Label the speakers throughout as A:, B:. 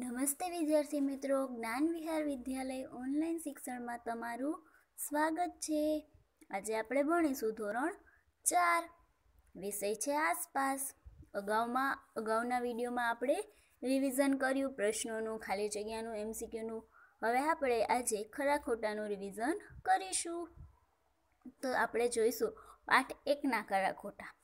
A: નમસ્તે વિદ્યાર્થી મિત્રો જ્ઞાન વિહાર વિદ્યાલય ઓનલાઈન શિક્ષણમાં તમારું સ્વાગત છે આજે આપણે ભણીશું ધોરણ ચાર વિષય છે આસપાસ અગાઉમાં અગાઉના વિડીયોમાં આપણે રિવિઝન કર્યું પ્રશ્નોનું ખાલી જગ્યાનું એમસીક્યુનું હવે આપણે આજે ખરા ખોટાનું રિવિઝન કરીશું તો આપણે જોઈશું પાઠ એકના ખરા ખોટા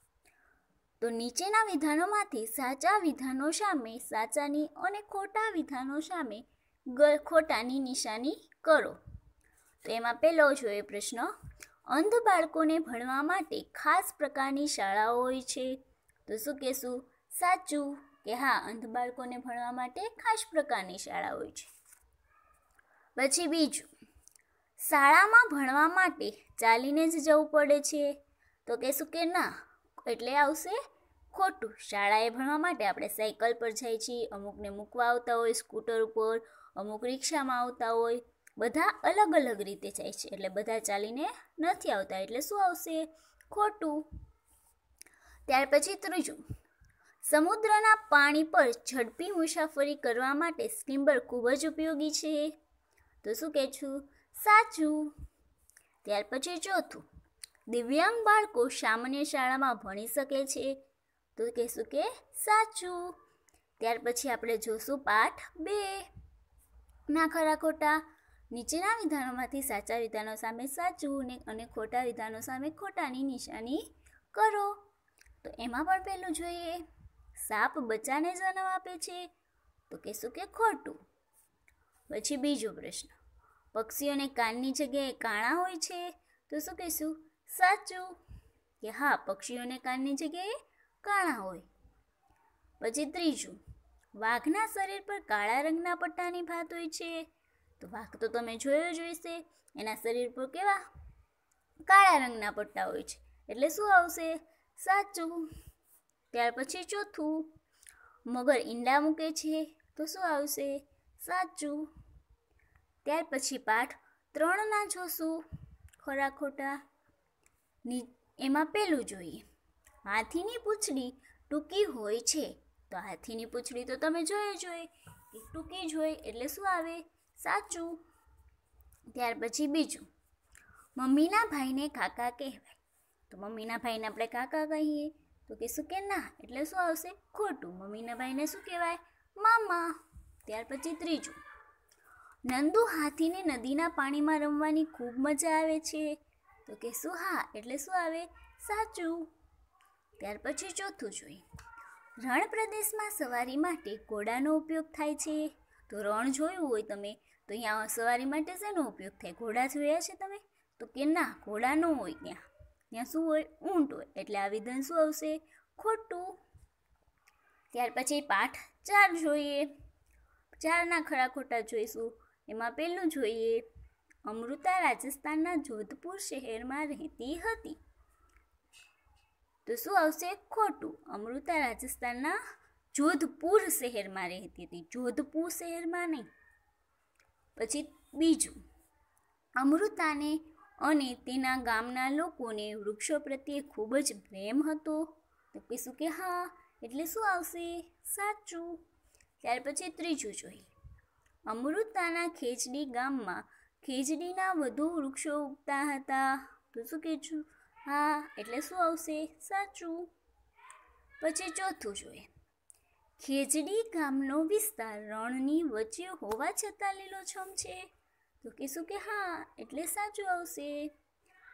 A: તો નીચેના વિધાનોમાંથી સાચા વિધાનો સામે સાચાની અને ખોટા વિધાનો સામે ખોટાની નિશાની કરો તો એમાં પહેલો જોઈએ પ્રશ્ન અંધ બાળકોને ભણવા માટે ખાસ પ્રકારની શાળાઓ હોય છે તો શું કહેશું સાચું કે હા અંધ બાળકોને ભણવા માટે ખાસ પ્રકારની શાળા હોય છે પછી બીજું શાળામાં ભણવા માટે ચાલીને જ જવું પડે છે તો કહેશું કે ના એટલે આવશે ખોટું શાળાએ ભણવા માટે આપણે સાયકલ પર જાય છીએ અમુકને મૂકવા આવતા હોય સ્કૂટર ઉપર અમુક રિક્ષામાં આવતા હોય બધા અલગ અલગ રીતે જાય છે એટલે બધા ચાલીને નથી આવતા એટલે શું આવશે ખોટું ત્યાર પછી ત્રીજું સમુદ્રના પાણી પર ઝડપી મુસાફરી કરવા માટે સ્ટીમ્બર ખૂબ જ ઉપયોગી છે તો શું કહે છું સાચું ત્યાર પછી ચોથું દિવ્યાંગ બાળકો સામાન્ય શાળામાં ભણી શકે છે તો કહેશું કે સાચું ત્યાર પછી આપણે જોશું પાઠ બે ના ખરા ખોટા નીચેના વિધાનોમાંથી સાચા વિધાનો સામે સાચું અને ખોટા વિધાનો સામે ખોટાની નિશાની કરો તો એમાં પણ પહેલું જોઈએ સાપ બચ્ચાને જન્મ આપે છે તો કહેશું કે ખોટું પછી બીજો પ્રશ્ન પક્ષીઓને કાનની જગ્યાએ કાણા હોય છે તો શું કહેશું સાચું કે હા પક્ષીઓને કાનની જગ્યાએ કાણા હોય પછી ત્રીજું વાઘના શરીર પર કાળા રંગના પટ્ટાની ભાત હોય છે તો વાઘ તો તમે જોયો જ હશે એના શરીર પર કેવા કાળા રંગના પટ્ટા હોય છે એટલે શું આવશે સાચું ત્યાર પછી ચોથું મગર ઈંડા મૂકે છે તો શું આવશે સાચું ત્યાર પછી પાઠ ત્રણના જોશું ખોરા ખોટા એમાં પહેલું જોઈએ હાથીની પૂંછડી ટૂંકી હોય છે તો હાથીની પૂંછડી તો તમે જોઈએ જોઈએ કે ટૂંકી જ એટલે શું આવે સાચું ત્યાર પછી બીજું મમ્મીના ભાઈને કાકા કહેવાય તો મમ્મીના ભાઈને આપણે કાકા કહીએ તો કે શું કે ના એટલે શું આવશે ખોટું મમ્મીના ભાઈને શું કહેવાય મામા ત્યાર પછી ત્રીજું નંદુ હાથીને નદીના પાણીમાં રમવાની ખૂબ મજા આવે છે તો કહેશું હા એટલે શું આવે સાચું ત્યાર પછી ચોથું જોઈએ રણ પ્રદેશમાં સવારી માટે ઘોડાનો ઉપયોગ થાય છે તો રણ જોયું હોય તમે તો અહીંયા સવારી માટે શેનો ઉપયોગ થાય ઘોડા જોયા છે તમે તો કે ના ઘોડા ન હોય ત્યાં ત્યાં શું હોય ઊંટ હોય એટલે આ વિધાન શું આવશે ખોટું ત્યાર પછી પાઠ ચાર જોઈએ ચારના ખરા ખોટા જોઈશું એમાં પહેલું જોઈએ અમૃતા રાજસ્થાનના જોધપુર શહેરમાં રહેતી હતી તો શું આવશે ખોટું અમૃતા રાજસ્થાનના જોધપુર શહેરમાં રહેતી હતી જોધપુર શહેરમાં નહીં પછી બીજું અમૃતાને અને તેના ગામના લોકોને વૃક્ષો પ્રત્યે ખૂબ જ પ્રેમ હતો તો શું કે હા એટલે શું આવશે સાચું ત્યાર પછી ત્રીજું જોઈએ અમૃતાના ખેચડી ગામમાં ખીજડીના વધુ વૃક્ષો ઉગતા હતા તો શું છું હા એટલે શું આવશે સાચું પછી ચોથું જોઈએ ખેજડી ગામનો વિસ્તાર રણની વચ્ચે હોવા છતાં લીલોછમ છે તો કહીશું કે હા એટલે સાચું આવશે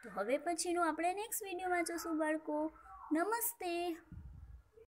A: તો હવે પછીનું આપણે નેક્સ્ટ વિડીયોમાં જોશું બાળકો નમસ્તે